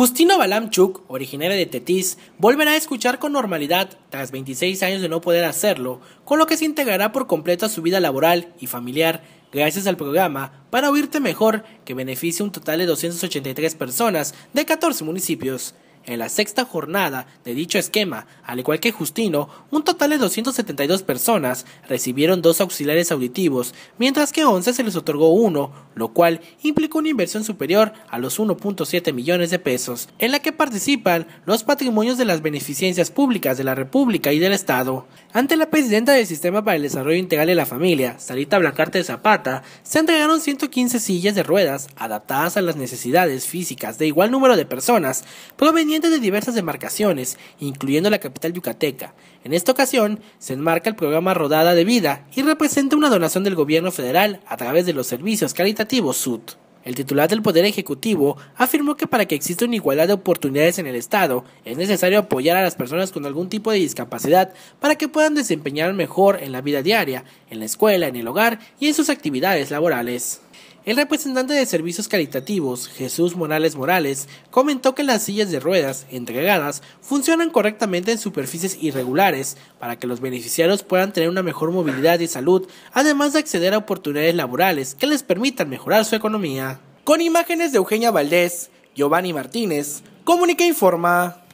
Justino Balamchuk, originario de Tetis, volverá a escuchar con normalidad tras 26 años de no poder hacerlo, con lo que se integrará por completo a su vida laboral y familiar gracias al programa Para Oírte Mejor, que beneficia un total de 283 personas de 14 municipios. En la sexta jornada de dicho esquema, al igual que Justino, un total de 272 personas recibieron dos auxiliares auditivos, mientras que 11 se les otorgó uno, lo cual implicó una inversión superior a los 1.7 millones de pesos, en la que participan los patrimonios de las beneficencias públicas de la República y del Estado. Ante la presidenta del Sistema para el Desarrollo Integral de la Familia, Sarita Blancarte de Zapata, se entregaron 115 sillas de ruedas adaptadas a las necesidades físicas de igual número de personas, provenientes de diversas demarcaciones, incluyendo la capital yucateca. En esta ocasión, se enmarca el programa Rodada de Vida y representa una donación del gobierno federal a través de los servicios caritativos SUD. El titular del Poder Ejecutivo afirmó que para que exista una igualdad de oportunidades en el Estado, es necesario apoyar a las personas con algún tipo de discapacidad para que puedan desempeñar mejor en la vida diaria, en la escuela, en el hogar y en sus actividades laborales. El representante de Servicios Caritativos, Jesús Morales Morales, comentó que las sillas de ruedas entregadas funcionan correctamente en superficies irregulares para que los beneficiarios puedan tener una mejor movilidad y salud, además de acceder a oportunidades laborales que les permitan mejorar su economía. Con imágenes de Eugenia Valdés, Giovanni Martínez, Comunica Informa.